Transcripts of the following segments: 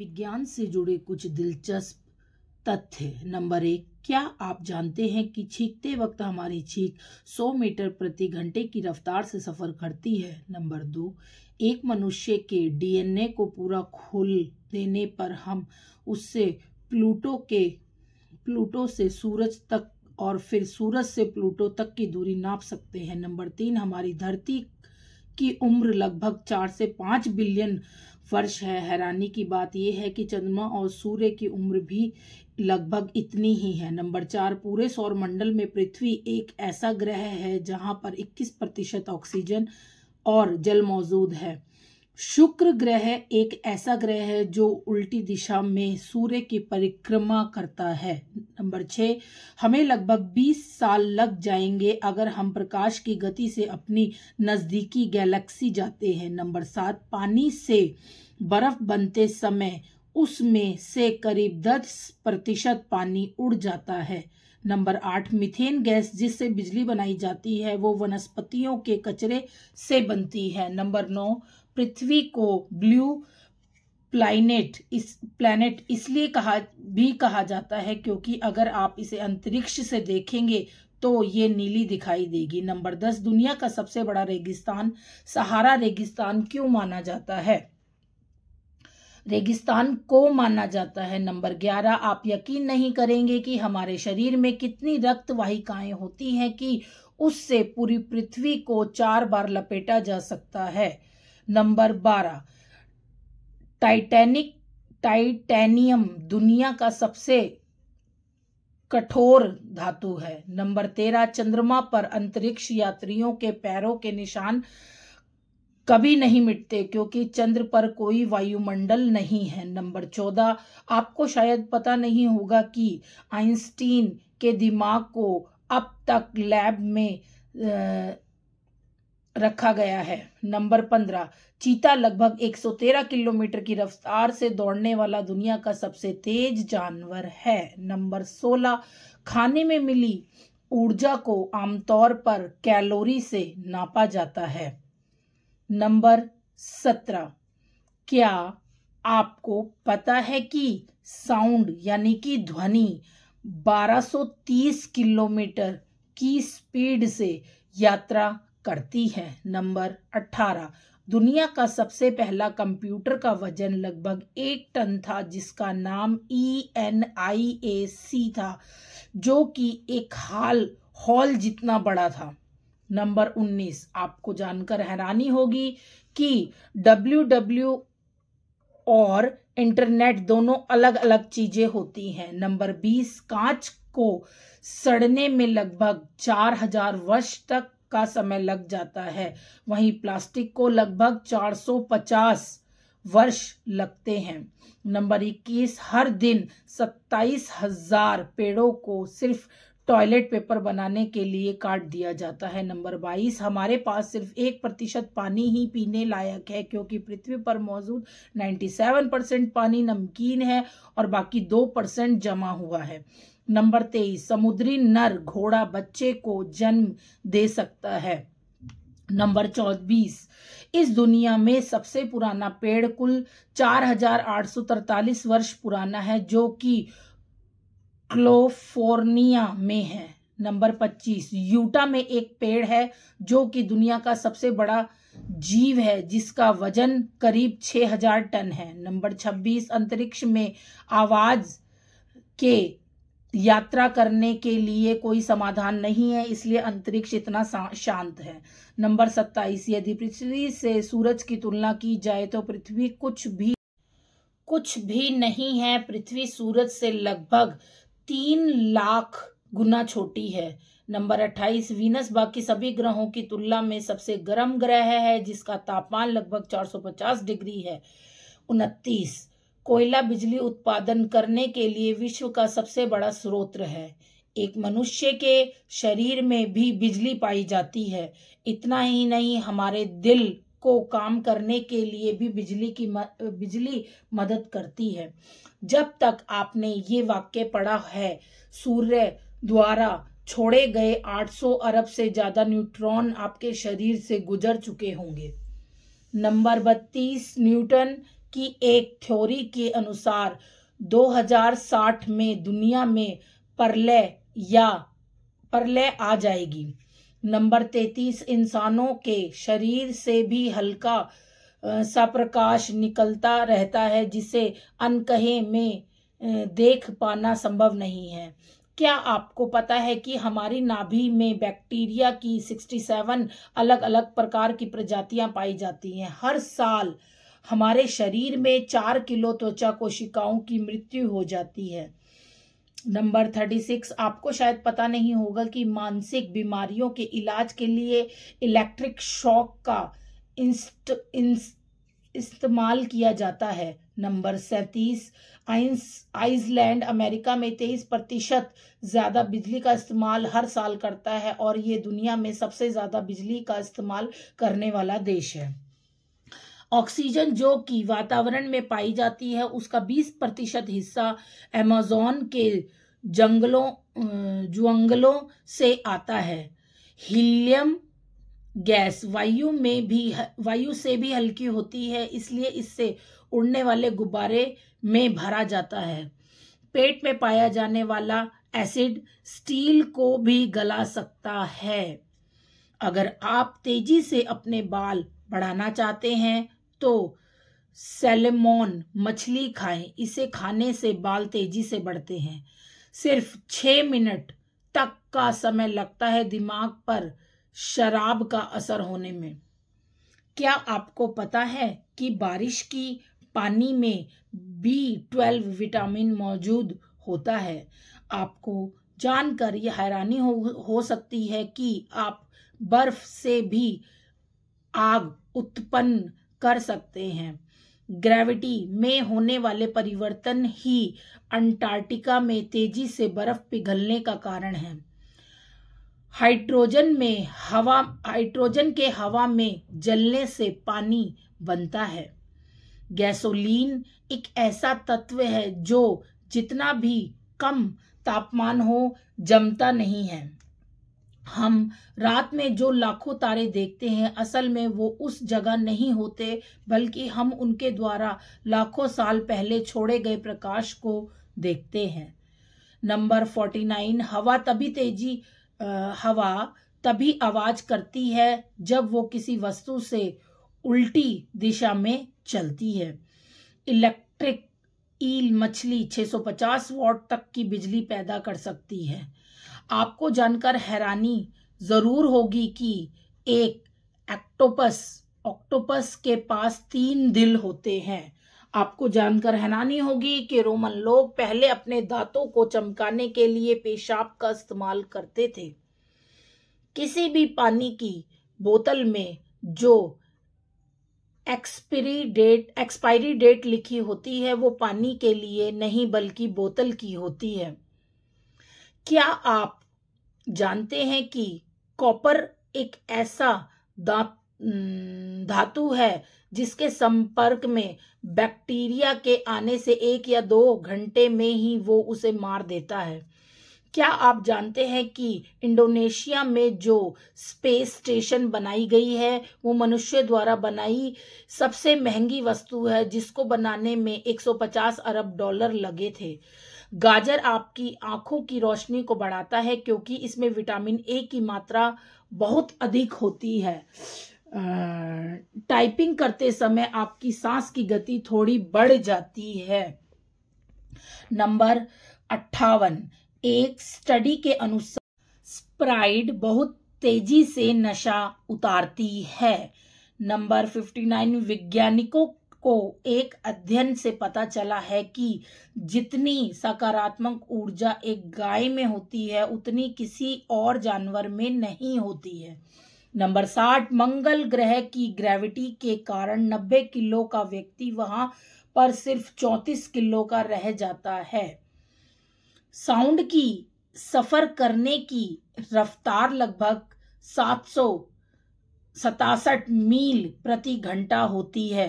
विज्ञान से जुड़े कुछ दिलचस्प तथ्य नंबर एक क्या आप जानते हैं कि छींकते वक्त हमारी छींक 100 मीटर प्रति घंटे की रफ्तार से सफ़र करती है नंबर दो एक मनुष्य के डीएनए को पूरा खोल देने पर हम उससे प्लूटो के प्लूटो से सूरज तक और फिर सूरज से प्लूटो तक की दूरी नाप सकते हैं नंबर तीन हमारी धरती की उम्र लगभग चार से पाँच बिलियन फर्श है हैरानी की बात यह है कि चंद्रमा और सूर्य की उम्र भी लगभग इतनी ही है नंबर चार पूरे सौर मंडल में पृथ्वी एक ऐसा ग्रह है जहां पर 21 प्रतिशत ऑक्सीजन और जल मौजूद है शुक्र ग्रह एक ऐसा ग्रह है जो उल्टी दिशा में सूर्य की परिक्रमा करता है नंबर छह हमें लगभग 20 साल लग जाएंगे अगर हम प्रकाश की गति से अपनी नज़दीकी गैलेक्सी जाते हैं नंबर सात पानी से बर्फ बनते समय उसमें से करीब दस प्रतिशत पानी उड़ जाता है नंबर आठ मिथेन गैस जिससे बिजली बनाई जाती है वो वनस्पतियों के कचरे से बनती है नंबर नौ पृथ्वी को ब्लू प्लाइनेट इस प्लैनेट इसलिए कहा भी कहा जाता है क्योंकि अगर आप इसे अंतरिक्ष से देखेंगे तो ये नीली दिखाई देगी नंबर दस दुनिया का सबसे बड़ा रेगिस्तान सहारा रेगिस्तान क्यों माना जाता है रेगिस्तान को माना जाता है नंबर ग्यारह आप यकीन नहीं करेंगे कि हमारे शरीर में कितनी रक्त वाहिकाएं होती हैं कि उससे पूरी पृथ्वी को चार बार लपेटा जा सकता है नंबर बारह टाइटैनिक टाइटेनियम दुनिया का सबसे कठोर धातु है नंबर तेरह चंद्रमा पर अंतरिक्ष यात्रियों के पैरों के निशान कभी नहीं मिटते क्योंकि चंद्र पर कोई वायुमंडल नहीं है नंबर चौदह आपको शायद पता नहीं होगा कि आइंस्टीन के दिमाग को अब तक लैब में रखा गया है नंबर पंद्रह चीता लगभग 113 किलोमीटर की रफ्तार से दौड़ने वाला दुनिया का सबसे तेज जानवर है नंबर सोलह खाने में मिली ऊर्जा को आमतौर पर कैलोरी से नापा जाता है नंबर सत्रह क्या आपको पता है कि साउंड यानी कि ध्वनि 1230 किलोमीटर की स्पीड से यात्रा करती है नंबर 18 दुनिया का सबसे पहला कंप्यूटर का वजन लगभग एक टन था जिसका नाम ई एन आई ए सी था जो कि एक हाल हॉल जितना बड़ा था नंबर 19 आपको जानकर हैरानी होगी कि डब्ल्यू डब्ल्यू और इंटरनेट दोनों अलग अलग चीजें होती हैं नंबर 20 कांच को सड़ने में लगभग 4000 वर्ष तक का समय लग जाता है वहीं प्लास्टिक को लगभग 450 वर्ष लगते हैं नंबर इक्कीस हर दिन सत्ताईस हजार पेड़ों को सिर्फ टॉयलेट पेपर बनाने के लिए काट दिया जाता है नंबर बाईस हमारे पास सिर्फ एक प्रतिशत पानी ही पीने लायक है क्योंकि पृथ्वी पर मौजूद 97 परसेंट पानी नमकीन है और बाकी दो परसेंट जमा हुआ है नंबर तेईस समुद्री नर घोड़ा बच्चे को जन्म दे सकता है नंबर चौबीस इस दुनिया में सबसे पुराना पेड़ कुल 4,843 वर्ष पुराना है जो कि क्लोफोर्निया में है नंबर पच्चीस यूटा में एक पेड़ है जो कि दुनिया का सबसे बड़ा जीव है जिसका वजन करीब छः हजार टन है नंबर छब्बीस अंतरिक्ष में आवाज के यात्रा करने के लिए कोई समाधान नहीं है इसलिए अंतरिक्ष इतना शांत है नंबर सत्ताईस यदि पृथ्वी से सूरज की तुलना की जाए तो पृथ्वी कुछ भी कुछ भी नहीं है पृथ्वी सूरज से लगभग तीन लाख गुना छोटी है नंबर अट्ठाईस वीनस बाकी सभी ग्रहों की तुलना में सबसे गर्म ग्रह है जिसका तापमान लगभग 450 डिग्री है उनतीस कोयला बिजली उत्पादन करने के लिए विश्व का सबसे बड़ा स्रोत है एक मनुष्य के शरीर में भी बिजली पाई जाती है इतना ही नहीं हमारे दिल को काम करने के लिए भी बिजली की बिजली मदद करती है जब तक आपने ये वाक्य पढ़ा है सूर्य द्वारा छोड़े गए 800 अरब से ज़्यादा न्यूट्रॉन आपके शरीर से गुजर चुके होंगे नंबर 32 न्यूटन की एक थ्योरी के अनुसार 2060 में दुनिया में परलय या परलय आ जाएगी नंबर तैतीस इंसानों के शरीर से भी हल्का सा प्रकाश निकलता रहता है जिसे अनकहे में देख पाना संभव नहीं है क्या आपको पता है कि हमारी नाभि में बैक्टीरिया की 67 अलग अलग प्रकार की प्रजातियां पाई जाती हैं हर साल हमारे शरीर में चार किलो त्वचा कोशिकाओं की मृत्यु हो जाती है नंबर थर्टी सिक्स आपको शायद पता नहीं होगा कि मानसिक बीमारियों के इलाज के लिए इलेक्ट्रिक शॉक का इंस्ट, इस्तेमाल किया जाता है नंबर सैंतीस आइसलैंड अमेरिका में तेईस प्रतिशत ज़्यादा बिजली का इस्तेमाल हर साल करता है और ये दुनिया में सबसे ज़्यादा बिजली का इस्तेमाल करने वाला देश है ऑक्सीजन जो कि वातावरण में पाई जाती है उसका 20 प्रतिशत हिस्सा एमेजोन के जंगलों जुअंगलों से आता है हीलियम गैस वायु में भी वायु से भी हल्की होती है इसलिए इससे उड़ने वाले गुब्बारे में भरा जाता है पेट में पाया जाने वाला एसिड स्टील को भी गला सकता है अगर आप तेजी से अपने बाल बढ़ाना चाहते हैं तो सेलेमोन मछली खाएं इसे खाने से बाल तेजी से बढ़ते हैं सिर्फ छः मिनट तक का समय लगता है दिमाग पर शराब का असर होने में क्या आपको पता है कि बारिश की पानी में बी ट्वेल्व विटामिन मौजूद होता है आपको जानकर यह हैरानी हो, हो सकती है कि आप बर्फ से भी आग उत्पन्न कर सकते हैं ग्रेविटी में होने वाले परिवर्तन ही अंटार्कटिका में तेजी से बर्फ पिघलने का कारण है हाइड्रोजन में हवा हाइड्रोजन के हवा में जलने से पानी बनता है गैसोलीन एक ऐसा तत्व है जो जितना भी कम तापमान हो जमता नहीं है हम रात में जो लाखों तारे देखते हैं असल में वो उस जगह नहीं होते बल्कि हम उनके द्वारा लाखों साल पहले छोड़े गए प्रकाश को देखते हैं नंबर फोर्टी नाइन हवा तभी तेजी आ, हवा तभी आवाज करती है जब वो किसी वस्तु से उल्टी दिशा में चलती है इलेक्ट्रिक ईल मछली 650 वॉट तक की बिजली पैदा कर सकती है आपको जानकर हैरानी जरूर होगी कि एक एक्टोपस ऑक्टोपस के पास तीन दिल होते हैं आपको जानकर हैरानी होगी कि रोमन लोग पहले अपने दांतों को चमकाने के लिए पेशाब का इस्तेमाल करते थे किसी भी पानी की बोतल में जो एक्सपीरी डेट एक्सपायरी डेट लिखी होती है वो पानी के लिए नहीं बल्कि बोतल की होती है क्या आप जानते हैं कि कॉपर एक ऐसा धातु है जिसके संपर्क में बैक्टीरिया के आने से एक या दो घंटे में ही वो उसे मार देता है क्या आप जानते हैं कि इंडोनेशिया में जो स्पेस स्टेशन बनाई गई है वो मनुष्य द्वारा बनाई सबसे महंगी वस्तु है जिसको बनाने में 150 अरब डॉलर लगे थे गाजर आपकी आंखों की रोशनी को बढ़ाता है क्योंकि इसमें विटामिन ए की मात्रा बहुत अधिक होती है टाइपिंग करते समय आपकी सांस की गति थोड़ी बढ़ जाती है नंबर अट्ठावन एक स्टडी के अनुसार स्प्राइड बहुत तेजी से नशा उतारती है नंबर फिफ्टी नाइन वैज्ञानिकों को एक अध्ययन से पता चला है कि जितनी सकारात्मक ऊर्जा एक गाय में होती है उतनी किसी और जानवर में नहीं होती है नंबर साठ मंगल ग्रह की ग्रेविटी के कारण नब्बे किलो का व्यक्ति वहां पर सिर्फ चौंतीस किलो का रह जाता है साउंड की सफर करने की रफ्तार लगभग सात सौ सतासठ मील प्रति घंटा होती है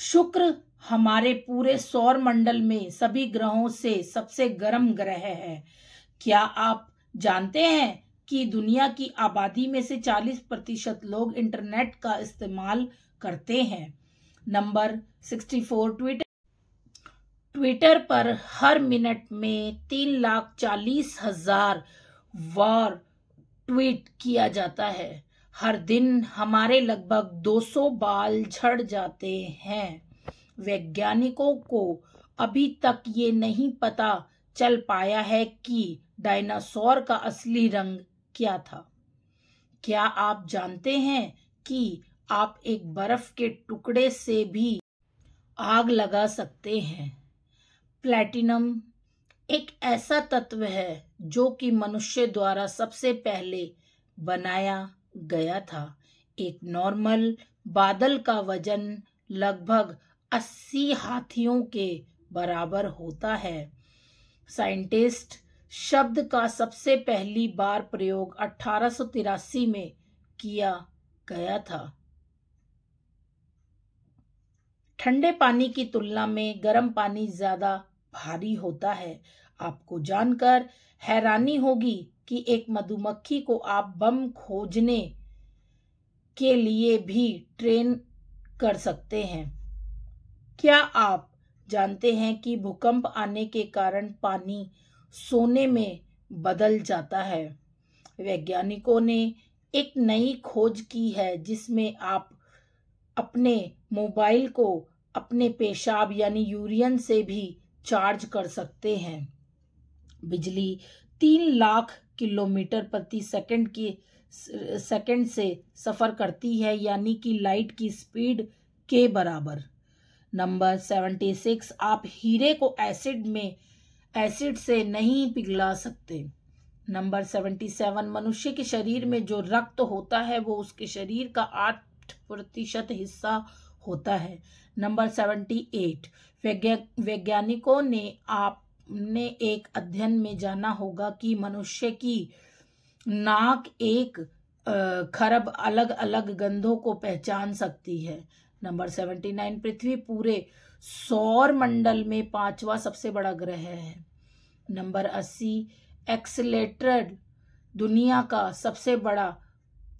शुक्र हमारे पूरे सौर मंडल में सभी ग्रहों से सबसे गर्म ग्रह है क्या आप जानते हैं कि दुनिया की आबादी में से 40 प्रतिशत लोग इंटरनेट का इस्तेमाल करते हैं नंबर 64 ट्विटर ट्विटर पर हर मिनट में तीन लाख चालीस हजार वार ट्वीट किया जाता है हर दिन हमारे लगभग 200 बाल झड़ जाते हैं वैज्ञानिकों को अभी तक ये नहीं पता चल पाया है कि डायनासोर का असली रंग क्या था क्या आप जानते हैं कि आप एक बर्फ के टुकड़े से भी आग लगा सकते हैं प्लैटिनम एक ऐसा तत्व है जो कि मनुष्य द्वारा सबसे पहले बनाया गया था एक नॉर्मल बादल का वजन लगभग अस्सी हाथियों के बराबर होता है साइंटिस्ट शब्द का सबसे पहली बार प्रयोग अठारह में किया गया था ठंडे पानी की तुलना में गर्म पानी ज्यादा भारी होता है आपको जानकर हैरानी होगी कि एक मधुमक्खी को आप बम खोजने के लिए भी ट्रेन कर सकते हैं क्या आप जानते हैं कि भूकंप आने के कारण पानी सोने में बदल जाता है वैज्ञानिकों ने एक नई खोज की है जिसमें आप अपने मोबाइल को अपने पेशाब यानी यूरियन से भी चार्ज कर सकते हैं बिजली तीन लाख किलोमीटर प्रति सेकंड की सेकंड से सफ़र करती है यानी कि लाइट की स्पीड के बराबर नंबर सेवेंटी सिक्स आप हीरे को एसिड में एसिड से नहीं पिघला सकते नंबर सेवेंटी सेवन मनुष्य के शरीर में जो रक्त होता है वो उसके शरीर का आठ प्रतिशत हिस्सा होता है नंबर सेवेंटी एट वैज्ञानिकों ने आप ने एक अध्ययन में जाना होगा कि मनुष्य की नाक एक खरब अलग अलग गंधों को पहचान सकती है नंबर सेवेंटी नाइन पृथ्वी पूरे सौर मंडल में पांचवा सबसे बड़ा ग्रह है नंबर अस्सी एक्सलेटर दुनिया का सबसे बड़ा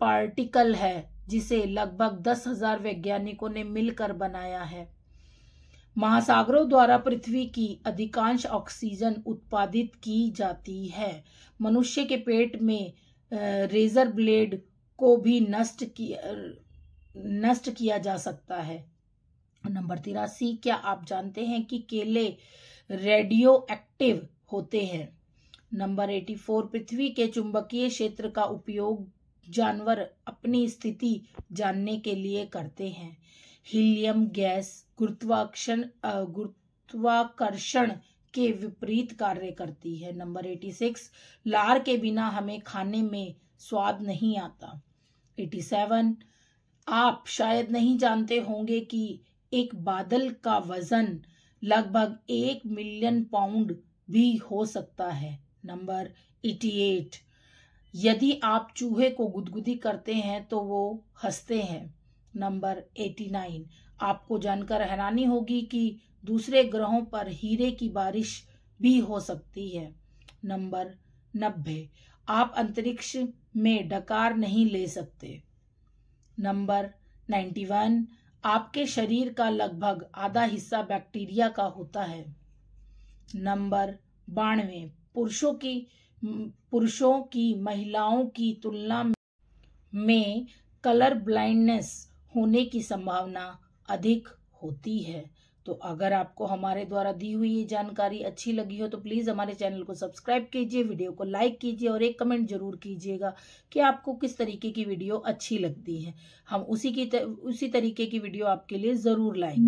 पार्टिकल है जिसे लगभग दस हजार वैज्ञानिकों ने मिलकर बनाया है महासागरों द्वारा पृथ्वी की अधिकांश ऑक्सीजन उत्पादित की जाती है मनुष्य के पेट में रेजर ब्लेड को भी नष्ट किया नष्ट किया जा सकता है नंबर तिरासी क्या आप जानते हैं कि केले रेडियो एक्टिव होते हैं नंबर एटी फोर पृथ्वी के चुंबकीय क्षेत्र का उपयोग जानवर अपनी स्थिति जानने के लिए करते हैं हीलियम गैस गुरुत्वाकर्षण गुरुत्वाकर्षण के विपरीत कार्य करती है नंबर एटी सिक्स लार के बिना हमें खाने में स्वाद नहीं आता एटी सेवन आप शायद नहीं जानते होंगे कि एक बादल का वजन लगभग एक मिलियन पाउंड भी हो सकता है नंबर एटी एट यदि आप चूहे को गुदगुदी करते हैं तो वो हंसते हैं नंबर 89 आपको जानकर हैरानी होगी कि दूसरे ग्रहों पर हीरे की बारिश भी हो सकती है नंबर 90 आप अंतरिक्ष में डकार नहीं ले सकते नंबर 91 आपके शरीर का लगभग आधा हिस्सा बैक्टीरिया का होता है नंबर बानवे पुरुषों की पुरुषों की महिलाओं की तुलना में कलर ब्लाइंडनेस होने की संभावना अधिक होती है तो अगर आपको हमारे द्वारा दी हुई ये जानकारी अच्छी लगी हो तो प्लीज़ हमारे चैनल को सब्सक्राइब कीजिए वीडियो को लाइक कीजिए और एक कमेंट जरूर कीजिएगा कि आपको किस तरीके की वीडियो अच्छी लगती है हम उसी की उसी तरीके की वीडियो आपके लिए ज़रूर लाएंगे